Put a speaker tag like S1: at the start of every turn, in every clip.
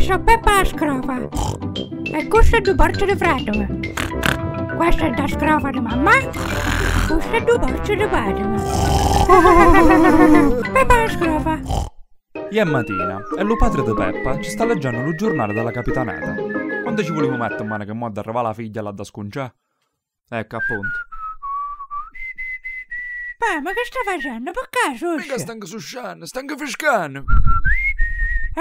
S1: sono Peppa la scrofa. E questo è due porce di fratola. Questa è la scrofa di mamma. questo è due porce di padre. Peppa la scrofa.
S2: Ieri mattina, e lo padre di Peppa ci sta leggendo lo giornale della capitaneta Quando ci volevo mettere mano che mo' arriva la figlia là da sconciare? Ecco appunto.
S3: Beh, ma che sta facendo? Per caso? Mica stanno susciando, stanno fiscando.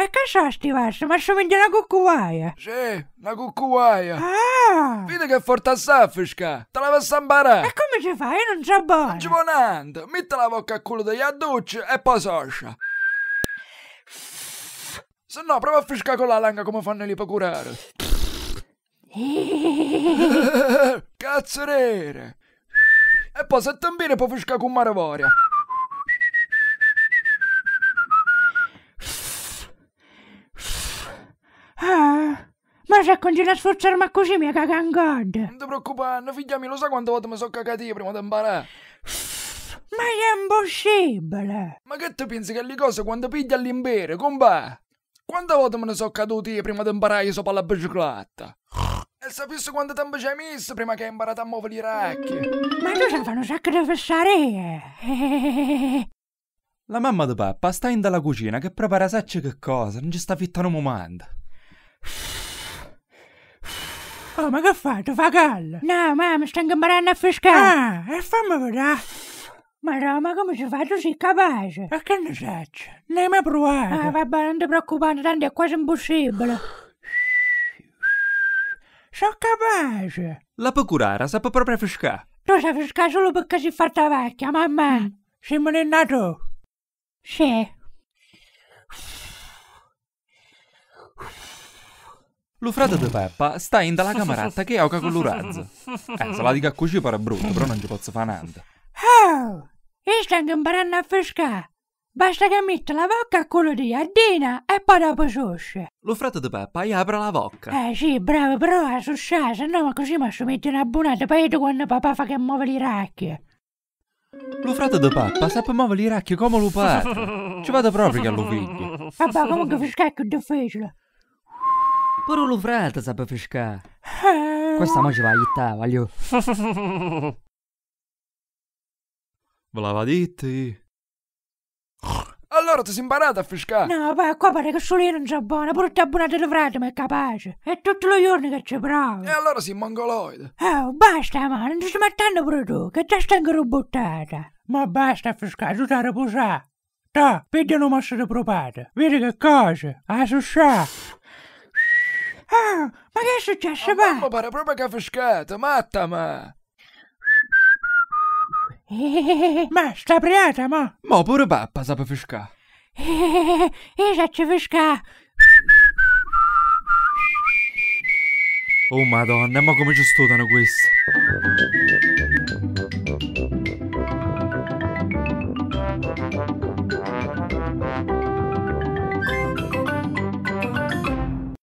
S3: E che c'ha sti vasto? Ma ci vende una cuccuaia? Sì, una cuccuaia. Ah! Vedi che forte a Te la vas a imparare. E come ci fai? Io non c'ho buono. Non ci può niente. Metti la bocca a culo degli adducci e poi soscia. Se no, prova a fiscare con la langa come fanno lì per curare. Cazzerere! E poi se ti può puoi fiscare con Maravoria. poi se continui a sforzarmi così mi caga in god. Non ti preoccupare, figlia mia, lo sai quante volte mi sono cagato io prima di imparare? Ma è impossibile! Ma che tu pensi che le cose quando piglia all'imbere, compa? Quante volte me ne sono caduti io prima di imparare sopra la bicicletta? E sapessi quanto tempo ci hai messo prima che hai imparato a muovere i racchi? Ma tu ci fanno un
S2: sacco
S1: di fessare! Eh.
S2: La mamma di papà sta in dalla cucina che prepara sacce che cosa, non ci sta fitta un momento.
S1: Oh, ma che fai? Devagar! No, mamma, sto ingombrando a fiscale! Ah, e fammi vedere! Madonna, ma come si fa? Tu sei capace! E che ne sacci? Ne hai mai provato? Ah, vabbè, non ti preoccupare, tanto è quasi impossibile!
S2: Sono capace! La procurara sa proprio fiscare!
S1: Tu sai fiscare solo perché si è fatta vecchia, mamma! Mm. Sei tu. Sì.
S2: Lo frate di Peppa sta in dalla camarata che oca con l'urazzo. Eh, se la dica a cucire pare brutto, però non ci posso fare niente.
S1: Oh, io sto imparando a frescare. Basta che metta la bocca a quello di Addina e poi dopo susce.
S2: Lo frate di Peppa gli apre la bocca.
S1: Eh sì, bravo, però a susciare, se no ma così mi metti una buonata io quando papà fa che muove i racchi. Lo frate di Peppa
S2: sa muovere i racchi come lo padre. Ci vado proprio che lo figlio.
S1: Vabbè, comunque frescare è più difficile.
S2: Pure lo frate sa pescare. Questa mo ci va a gittare, voglio. Voleva dirti.
S1: Allora ti sei imparato a pescare? No, beh, qua pare che solo io non sia buona, pure ti abbonate del frate ma è capace. È tutto lo giorno che ci provo. E allora sei mongoloide. Oh, basta, ma non ci stai mettendo pure tu, che già stai ancora buttata. Ma basta a pescare, tu ti riposare. Ta, piglia una massa di propata. Vedi che cosa? A ما ليش
S3: يا شباب؟ ما بربربك فشكات ما تما
S1: ما šta prijata ma?
S3: Ma burba pa za
S1: fiška. Iža će fiška.
S2: Oh madonna é ma come ci studano questi.
S1: Thank you.